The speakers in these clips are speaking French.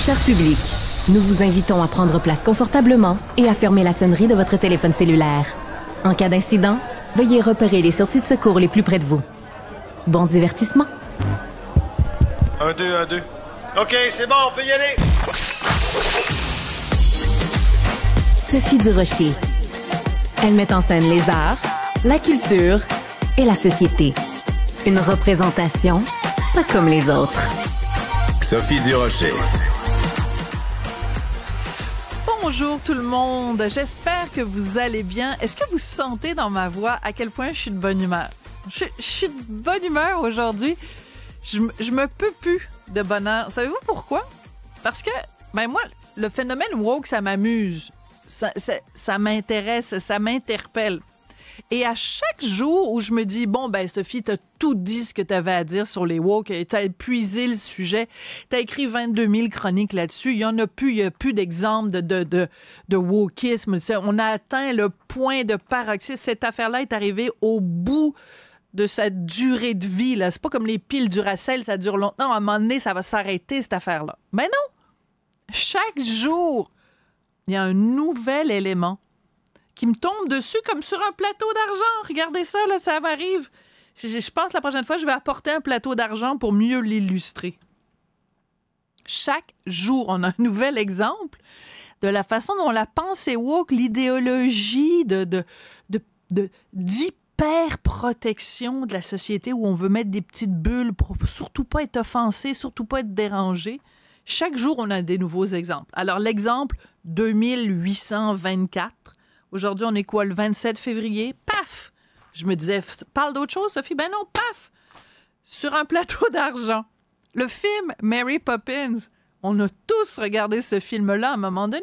Cher public, nous vous invitons à prendre place confortablement et à fermer la sonnerie de votre téléphone cellulaire. En cas d'incident, veuillez repérer les sorties de secours les plus près de vous. Bon divertissement. 1, 2, 1, 2. OK, c'est bon, on peut y aller. Sophie Durocher. Elle met en scène les arts, la culture et la société. Une représentation pas comme les autres. Sophie Durocher. Bonjour tout le monde, j'espère que vous allez bien. Est-ce que vous sentez dans ma voix à quel point je suis de bonne humeur? Je, suis de bonne humeur aujourd'hui. Je, me peux plus de bonheur. Savez-vous pourquoi? Parce que, ben moi, le phénomène woke, ça m'amuse. ça m'intéresse, ça m'interpelle. Et à chaque jour où je me dis, bon, ben, Sophie, t'as tout dit ce que t'avais à dire sur les woke, t'as épuisé le sujet, t'as écrit 22 000 chroniques là-dessus, il y en a plus, il a plus d'exemples de, de, de, wokisme. On a atteint le point de paroxysme. Cette affaire-là est arrivée au bout de sa durée de vie. Là. C'est pas comme les piles du Racel, ça dure longtemps. À un moment donné, ça va s'arrêter, cette affaire-là. Mais non! Chaque jour, il y a un nouvel élément qui me tombe dessus comme sur un plateau d'argent. Regardez ça, là, ça m'arrive. Je, je pense que la prochaine fois, je vais apporter un plateau d'argent pour mieux l'illustrer. Chaque jour, on a un nouvel exemple de la façon dont la pensée woke, l'idéologie de, de, de, protection de la société où on veut mettre des petites bulles pour surtout pas être offensé, surtout pas être dérangé. Chaque jour, on a des nouveaux exemples. Alors, l'exemple 2824, Aujourd'hui, on est quoi, le 27 février? Paf! Je me disais, parle d'autre chose, Sophie. Ben non, paf! Sur un plateau d'argent. Le film Mary Poppins. On a tous regardé ce film-là à un moment donné.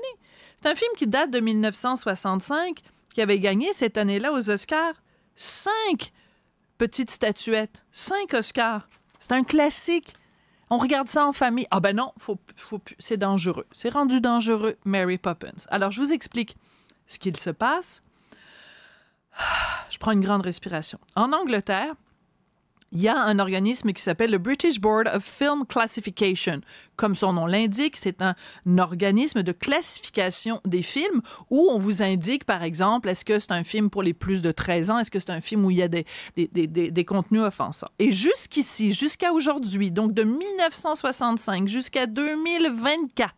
C'est un film qui date de 1965, qui avait gagné cette année-là aux Oscars cinq petites statuettes, cinq Oscars. C'est un classique. On regarde ça en famille. Ah ben non, c'est dangereux. C'est rendu dangereux, Mary Poppins. Alors, je vous explique ce qu'il se passe, je prends une grande respiration. En Angleterre, il y a un organisme qui s'appelle le British Board of Film Classification. Comme son nom l'indique, c'est un, organisme de classification des films où on vous indique, par exemple, est-ce que c'est un film pour les plus de 13 ans, est-ce que c'est un film où il y a des, des, des, des contenus offensants. Et jusqu'ici, jusqu'à aujourd'hui, donc de 1965 jusqu'à 2024,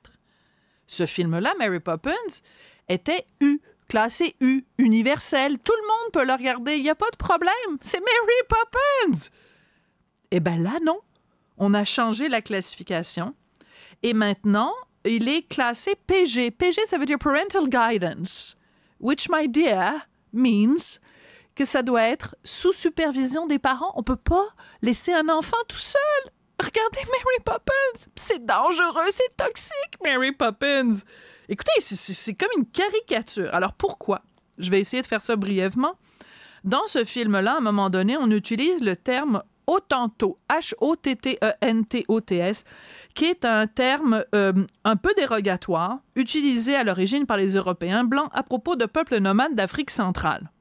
ce film-là, Mary Poppins, était U, classé U, universel. Tout le monde peut le regarder, il n'y a pas de problème. C'est Mary Poppins. Eh bien là, non. On a changé la classification. Et maintenant, il est classé PG. PG, ça veut dire Parental Guidance, which, my dear, means que ça doit être sous supervision des parents. On peut pas laisser un enfant tout seul. Regardez Mary Poppins c'est dangereux, c'est toxique, Mary Poppins. Écoutez, c'est comme une caricature. Alors pourquoi? Je vais essayer de faire ça brièvement. Dans ce film-là, à un moment donné, on utilise le terme Autanto, H-O-T-T-E-N-T-O-T-S, qui est un terme euh, un peu dérogatoire, utilisé à l'origine par les Européens blancs à propos de peuples nomades d'Afrique centrale.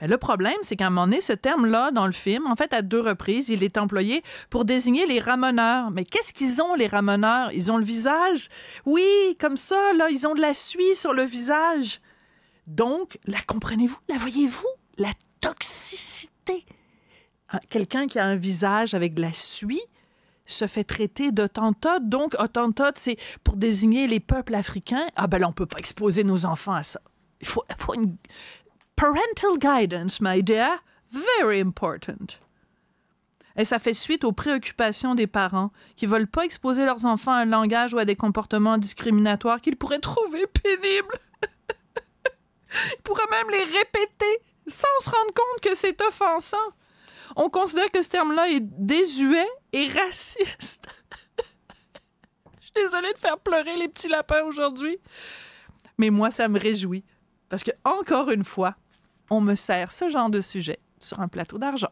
Mais ben, le problème, c'est qu'à un moment donné, ce terme-là, dans le film, en fait, à deux reprises, il est employé pour désigner les ramoneurs. Mais qu'est-ce qu'ils ont, les ramoneurs? Ils ont le visage? Oui, comme ça, là, ils ont de la suie sur le visage. Donc, la comprenez-vous? La voyez-vous? La toxicité. Quelqu'un qui a un visage avec de la suie, se fait traiter d'autantot. Donc, autantot, c'est pour désigner les peuples africains. Ah ben là, on peut pas exposer nos enfants à ça. Il faut une... Parental guidance, my dear, very important. Et ça fait suite aux préoccupations des parents qui veulent pas exposer leurs enfants à un langage ou à des comportements discriminatoires qu'ils pourraient trouver pénibles. Ils pourraient même les répéter sans se rendre compte que c'est offensant. On considère que ce terme-là est désuet et raciste. Je suis désolée de faire pleurer les petits lapins aujourd'hui. Mais moi, ça me réjouit. Parce que, encore une fois, on me sert ce genre de sujet sur un plateau d'argent.